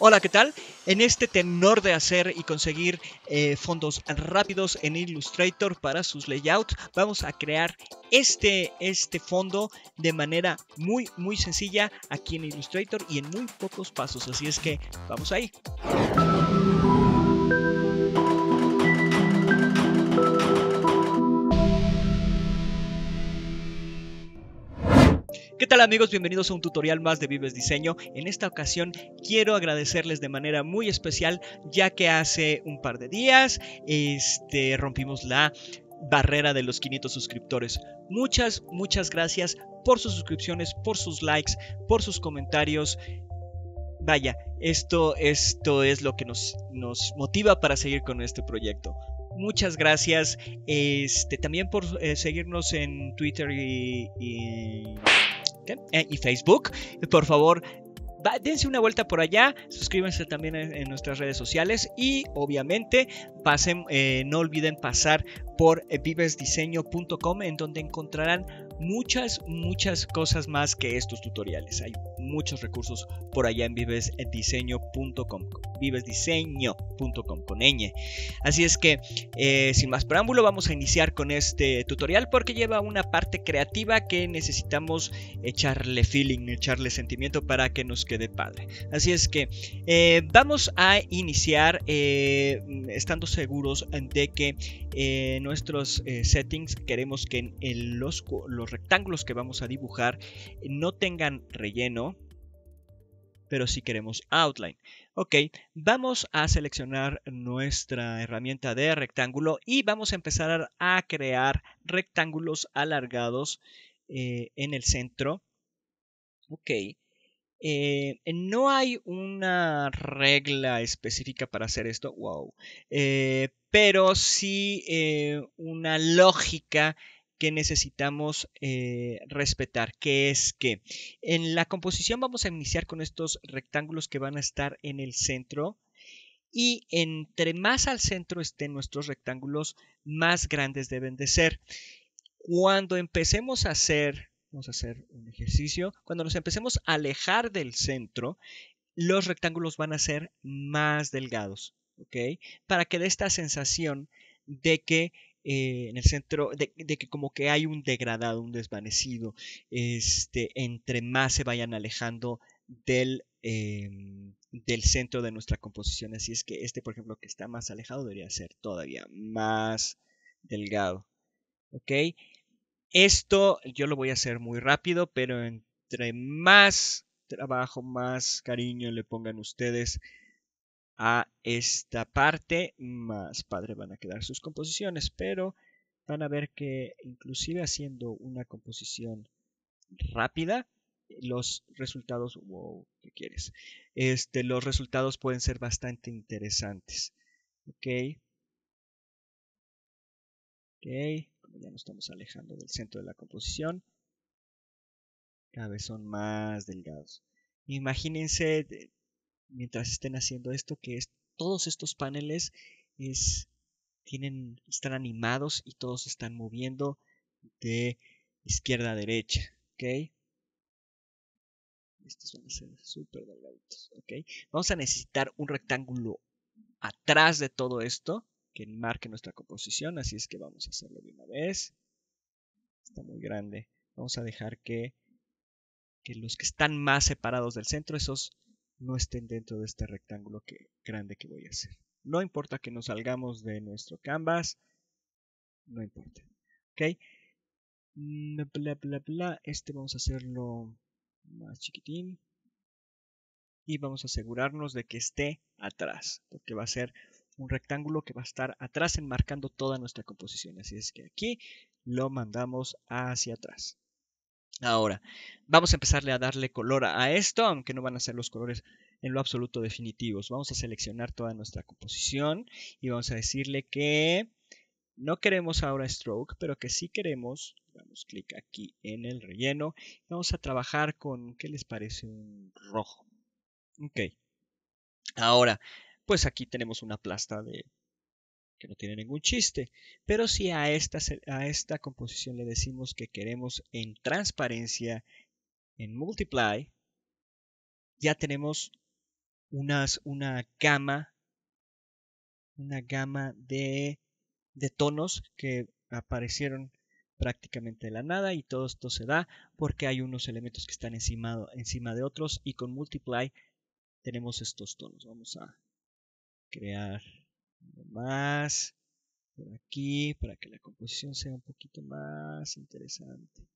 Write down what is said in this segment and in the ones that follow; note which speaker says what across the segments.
Speaker 1: Hola, ¿qué tal? En este tenor de hacer y conseguir eh, fondos rápidos en Illustrator para sus layouts, vamos a crear este, este fondo de manera muy, muy sencilla aquí en Illustrator y en muy pocos pasos. Así es que vamos ahí. tal amigos? Bienvenidos a un tutorial más de Vives Diseño. En esta ocasión quiero agradecerles de manera muy especial ya que hace un par de días este, rompimos la barrera de los 500 suscriptores. Muchas, muchas gracias por sus suscripciones, por sus likes, por sus comentarios. Vaya, esto, esto es lo que nos, nos motiva para seguir con este proyecto muchas gracias. Este, también por eh, seguirnos en Twitter y... Eh, y Facebook. Por favor, dense una vuelta por allá, suscríbanse también en, nuestras redes sociales y obviamente eh, no olviden pasar por vivesdiseño.com en donde encontrarán muchas, muchas cosas más que estos tutoriales muchos recursos por allá en vivesdiseño.com. Vivesdiseño.com Así es que, eh, sin más preámbulo, vamos a iniciar con este tutorial porque lleva una parte creativa que necesitamos echarle feeling, echarle sentimiento para que nos quede padre. Así es que eh, vamos a iniciar eh, estando seguros de que nuestros settings queremos que en los, los rectángulos que vamos a dibujar no tengan relleno pero si queremos outline. Ok, vamos a seleccionar nuestra herramienta de rectángulo y vamos a empezar a crear rectángulos alargados eh, en el centro. Ok. Eh, no hay una regla específica para hacer esto, wow, eh, pero sí una lógica que necesitamos eh, respetar, que es que en la composición vamos a iniciar con estos rectángulos que van a estar en el centro y entre más al centro estén nuestros rectángulos, más grandes deben de ser. Cuando empecemos a hacer, vamos a hacer un ejercicio, cuando nos empecemos a alejar del centro, los rectángulos van a ser más delgados, ¿ok? Para que dé esta sensación de que eh, en el centro, de, que como que hay un degradado, un desvanecido, este, entre más se vayan alejando del, em, del centro de nuestra composición. Así es que este, por ejemplo, que está más alejado, debería ser todavía más delgado. Esto yo lo voy a hacer muy rápido, pero entre más trabajo, más cariño le pongan ustedes, a esta parte, más padre van a quedar sus composiciones, pero van a ver que inclusive haciendo una composición rápida, los resultados, wow, ¿qué quieres? Este, los resultados pueden ser bastante interesantes. Ok. okay como ya nos estamos alejando del centro de la composición, cada vez son más delgados. Imagínense mientras estén haciendo esto, que es, todos estos paneles tienen, están animados y todos están moviendo de izquierda a derecha. ¿ok? Estos van a ser súper delgaditos. ¿ok? Vamos a necesitar un rectángulo atrás de todo esto que marque nuestra composición. Así es que vamos a hacerlo de una vez. Está muy grande. Vamos a dejar que, que los que están más separados del centro, esos no estén dentro de este rectángulo que, grande que voy a hacer. No importa que nos salgamos de nuestro canvas, no importa. ¿Ok? Mm, bla, bla, bla. Este vamos a hacerlo más chiquitín. Y vamos a asegurarnos de que esté atrás, porque va a ser un rectángulo que va a estar atrás enmarcando toda nuestra composición. Así es que aquí lo mandamos hacia atrás. Ahora, vamos a empezarle a darle color a esto, aunque no van a ser los colores en lo absoluto definitivos. Vamos a seleccionar toda nuestra composición y vamos a decirle que no queremos ahora stroke, pero que sí queremos, damos clic aquí en el relleno, vamos a trabajar con, ¿qué les parece? Un rojo. Ok. Ahora, pues aquí tenemos una plasta de que no tiene ningún chiste, pero si a esta, a esta composición le decimos que queremos en transparencia, en multiply, ya tenemos una gama, una gama de, tonos que aparecieron prácticamente de la nada y todo esto se da porque hay unos elementos que están encima de otros y con multiply tenemos estos tonos. Vamos a crear más por aquí para que la composición sea un poquito más interesante.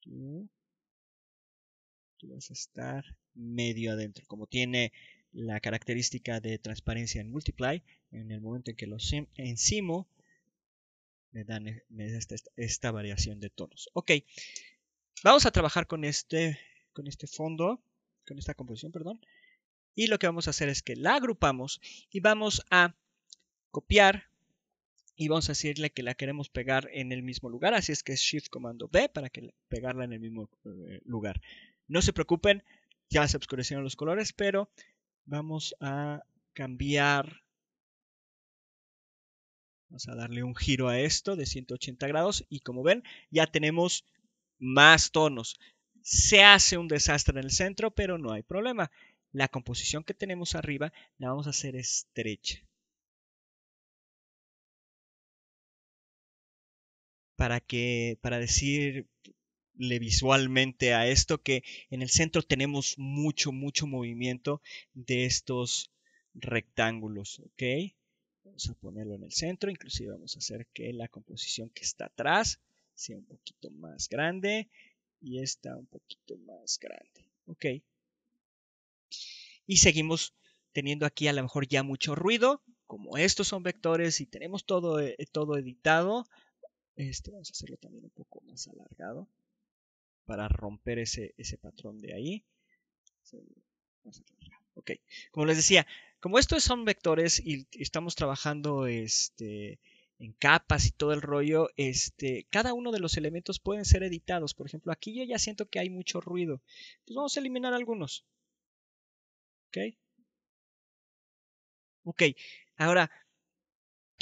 Speaker 1: Tú, tú vas a estar medio adentro. Como tiene la característica de transparencia en Multiply, en el momento en que lo encimo, me dan e, esta, esta, variación de tonos. Ok, vamos a trabajar con este, con este fondo, con esta composición, perdón. Y lo que vamos a hacer es que la agrupamos y vamos a copiar y vamos a decirle que la queremos pegar en el mismo lugar, así es que es Shift Comando B para que pegarla en el mismo eh, lugar. No se preocupen, ya se oscurecieron los colores, pero vamos a cambiar. Vamos a darle un giro a esto de 180 grados y como ven ya tenemos más tonos. Se hace un desastre en el centro, pero no hay problema. La composición que tenemos arriba la vamos a hacer estrecha. para que, para decirle visualmente a esto que en el centro tenemos mucho, mucho movimiento de estos rectángulos, ¿ok? Vamos a ponerlo en el centro, inclusive vamos a hacer que la composición que está atrás sea un poquito más grande y esta un poquito más grande, ¿ok? Y seguimos teniendo aquí a lo mejor ya mucho ruido, como estos son vectores y tenemos todo, eh, todo editado, este, vamos a hacerlo también un poco más alargado para romper ese, ese patrón de ahí. Ok, como les decía, como estos son vectores y estamos trabajando este, en capas y todo el rollo, este, cada uno de los elementos pueden ser editados. Por ejemplo, aquí yo ya siento que hay mucho ruido. Pues vamos a eliminar algunos. Ok. Ok, ahora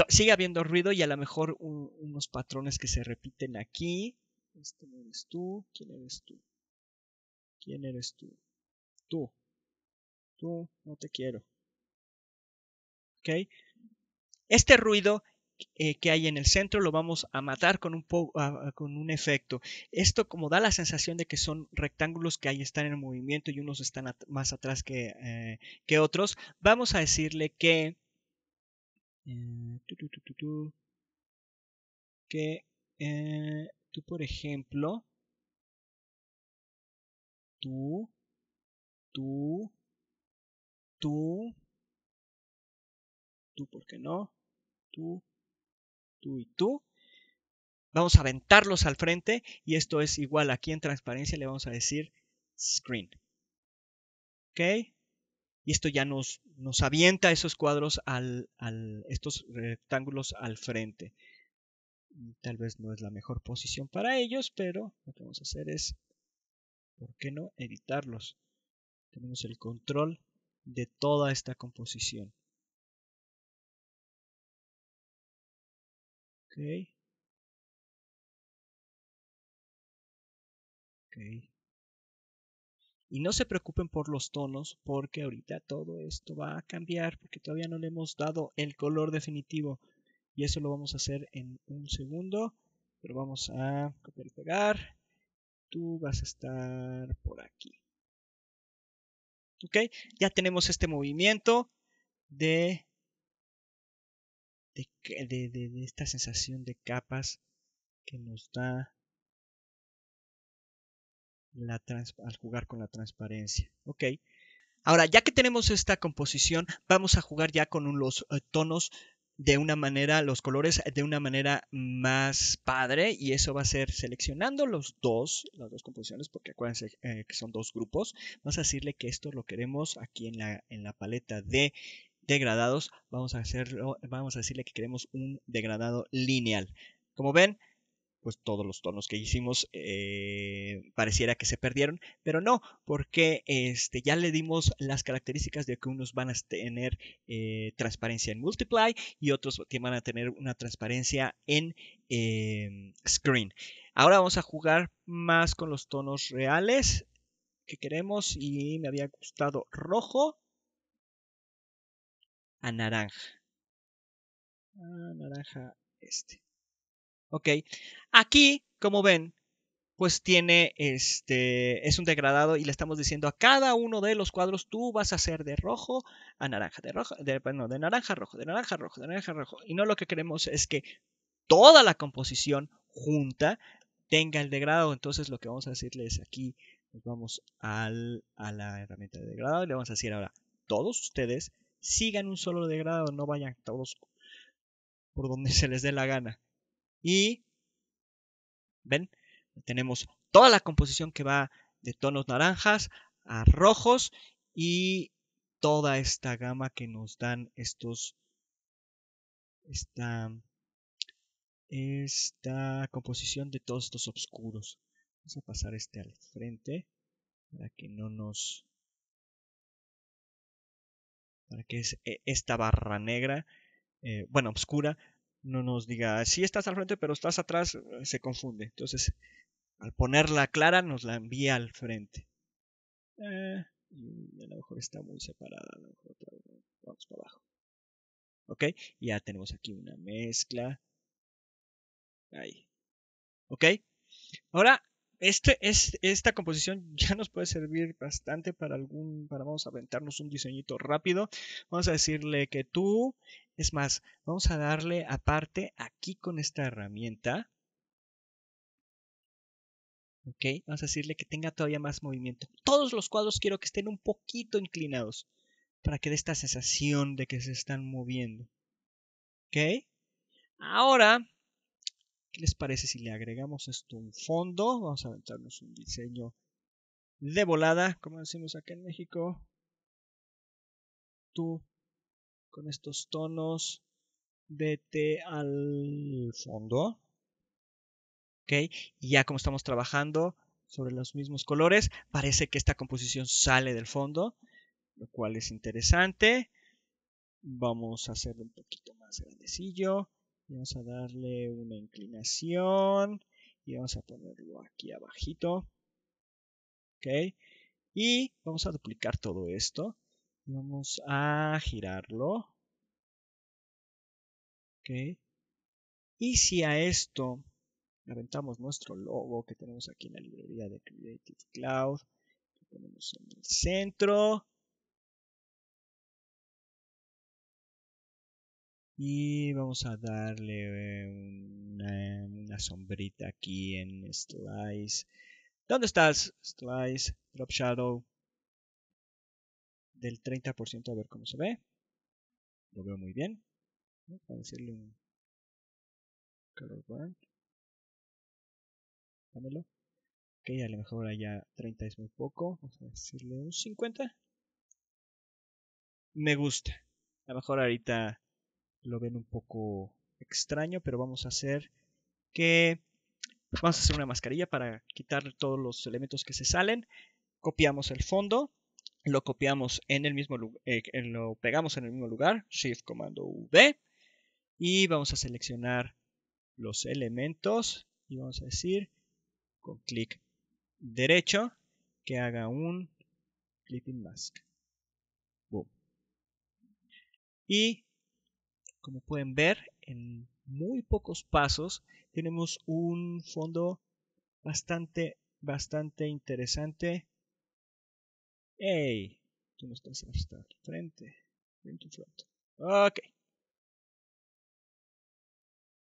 Speaker 1: sigue habiendo ruido y a lo mejor unos patrones que se repiten aquí. Este no eres tú. ¿Quién eres tú? ¿Quién eres tú? Tú. Tú, no te quiero. ¿Ok? Este ruido eh, que hay en el centro lo vamos a matar con un, con un efecto. Esto como da la sensación de que son rectángulos que ahí están en movimiento y unos están más atrás que, eh, que otros, vamos a decirle que eh, tu, que eh, tú, por ejemplo, tú, tú, tú, tú, ¿por qué no? Tú, tú y tú. Vamos a aventarlos al frente y esto es igual aquí en transparencia le vamos a decir screen. ¿Ok? y esto ya nos, nos avienta esos cuadros al, estos rectángulos al frente. Tal vez no es la mejor posición para ellos, pero lo que vamos a hacer es, ¿por qué no editarlos? Tenemos el control de toda esta composición. Okay. Okay. Y no se preocupen por los tonos, porque ahorita todo esto va a cambiar, porque todavía no le hemos dado el color definitivo. Y eso lo vamos a hacer en un segundo. Pero vamos a copiar y pegar. Tú vas a estar por aquí. ¿Ok? Ya tenemos este movimiento de, de, de esta sensación de capas que nos da al jugar con la transparencia. Ok. Ahora, ya que tenemos esta composición, vamos a jugar ya con los eh, tonos de una manera, los colores de una manera más padre y eso va a ser seleccionando los dos, las dos composiciones, porque acuérdense eh, que son dos grupos, vamos a decirle que esto lo queremos aquí en la, en la paleta de degradados, vamos a, hacerlo, vamos a decirle que queremos un degradado lineal. Como ven, pues todos los tonos que hicimos eh, pareciera que se perdieron, pero no, porque este, ya le dimos las características de que unos van a tener eh, transparencia en Multiply y otros que van a tener una transparencia en em, Screen. Ahora vamos a jugar más con los tonos reales que queremos y me había gustado rojo a naranja. A naranja este. ¿ok? Aquí, como ven, pues tiene este, es un degradado y le estamos diciendo a cada uno de los cuadros tú vas a hacer de rojo a naranja, de rojo, de, de naranja a rojo, de naranja a rojo, de naranja a rojo. Y no lo que queremos es que toda la composición junta tenga el degradado. Entonces lo que vamos a decirles es aquí, nos vamos a la herramienta de degradado y le vamos a decir ahora, todos ustedes sigan un solo degradado, no vayan todos por donde se les dé la gana. Y, ¿ven? Tenemos toda la composición que va de tonos naranjas a rojos y toda esta gama que nos dan estos esta esta composición de todos estos oscuros vamos a pasar este al frente para que no nos para que es e, esta barra negra eh, bueno oscura no nos diga, si estás al frente pero estás atrás, eh, se confunde. Entonces, al ponerla clara, nos la envía al frente. Eh, a lo mejor está muy separada, vamos para abajo. ¿Ok? Ya tenemos aquí una mezcla. Ahí. ¿Ok? Ahora, este, es, esta composición ya nos puede servir bastante para algún, para vamos a aventarnos un diseñito rápido. Vamos a decirle que tú es más, vamos a darle aparte aquí con esta herramienta. Ok, vamos a decirle que tenga todavía más movimiento. Todos los cuadros quiero que estén un poquito inclinados para que dé esta sensación de que se están moviendo. Ok, ahora, ¿qué les parece si le agregamos esto un fondo? Vamos a aventarnos un diseño de volada, como decimos acá en México. Tú, con estos tonos de T al fondo. ¿Ok? Y ya como estamos trabajando sobre los mismos colores, parece que esta composición sale del fondo, lo cual es interesante. Vamos a hacerlo un poquito más grandecillo. Vamos a darle una inclinación y vamos a ponerlo aquí abajito. ¿Ok? Y vamos a duplicar todo esto. Vamos a girarlo. Ok. Y si a esto aventamos nuestro logo que tenemos aquí en la librería de Creative Cloud, lo ponemos en el centro. Y vamos a darle una, sombrita aquí en Slice. ¿Dónde estás? Slice, Drop Shadow del 30% a ver cómo se ve. Lo veo muy bien. voy a decirle un color burn. Dámelo. Ok, a lo mejor allá 30 es muy poco. Vamos a decirle un 50. Me gusta. A lo mejor ahorita lo ven un poco extraño, pero vamos a hacer que... Vamos a hacer una mascarilla para quitar todos los elementos que se salen. Copiamos el fondo lo copiamos en el mismo lugar, eh, lo pegamos en el mismo lugar, Shift Comando V, y vamos a seleccionar los elementos y vamos a decir con clic derecho que haga un clipping mask. Boom. Y como pueden ver, en muy pocos pasos tenemos un fondo bastante, bastante interesante Hey, tú no estás frente. Ok.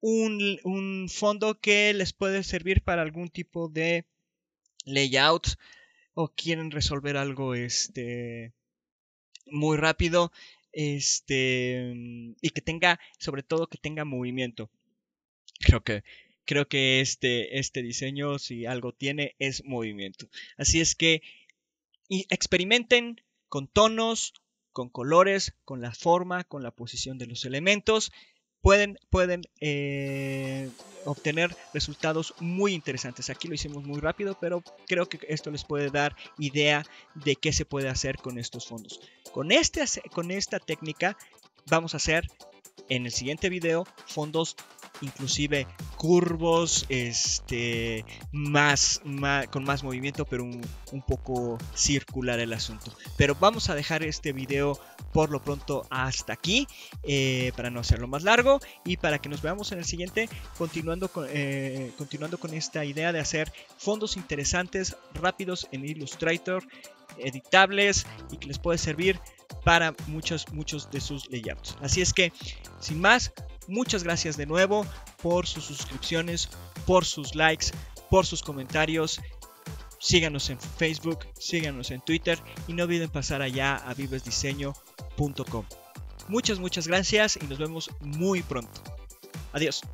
Speaker 1: Un, un, fondo que les puede servir para algún tipo de layout o quieren resolver algo este muy rápido este y que tenga sobre todo que tenga movimiento creo que creo que este este diseño si algo tiene es movimiento así es que y experimenten con tonos, con colores, con la forma, con la posición de los elementos. Pueden, pueden eh, obtener resultados muy interesantes. Aquí lo hicimos muy rápido, pero creo que esto les puede dar idea de qué se puede hacer con estos fondos. Con, este, con esta técnica vamos a hacer en el siguiente video fondos inclusive curvos, este, más, con más movimiento, pero un, poco circular el asunto. Pero vamos a dejar este video por lo pronto hasta aquí, eh, para no hacerlo más largo y para que nos veamos en el siguiente, continuando con, eh, continuando con esta idea de hacer fondos interesantes, rápidos en Illustrator, editables y que les puede servir para muchos, muchos de sus layouts. Así es que, sin más, Muchas gracias de nuevo por sus suscripciones, por sus likes, por sus comentarios. Síganos en Facebook, síganos en Twitter y no olviden pasar allá a vivesdiseño.com. Muchas, muchas gracias y nos vemos muy pronto. Adiós.